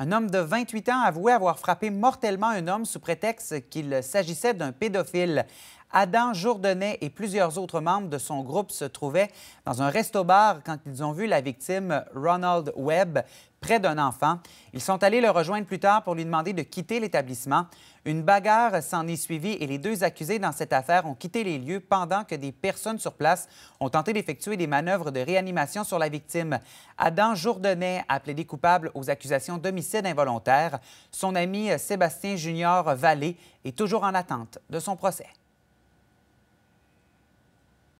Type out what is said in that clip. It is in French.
Un homme de 28 ans avouait avoir frappé mortellement un homme sous prétexte qu'il s'agissait d'un pédophile. Adam Jourdenet et plusieurs autres membres de son groupe se trouvaient dans un resto-bar quand ils ont vu la victime Ronald Webb près d'un enfant. Ils sont allés le rejoindre plus tard pour lui demander de quitter l'établissement. Une bagarre s'en est suivie et les deux accusés dans cette affaire ont quitté les lieux pendant que des personnes sur place ont tenté d'effectuer des manœuvres de réanimation sur la victime. Adam Jourdenet a plaidé coupable aux accusations d'homicide involontaire. Son ami euh, Sébastien Junior Vallée est toujours en attente de son procès.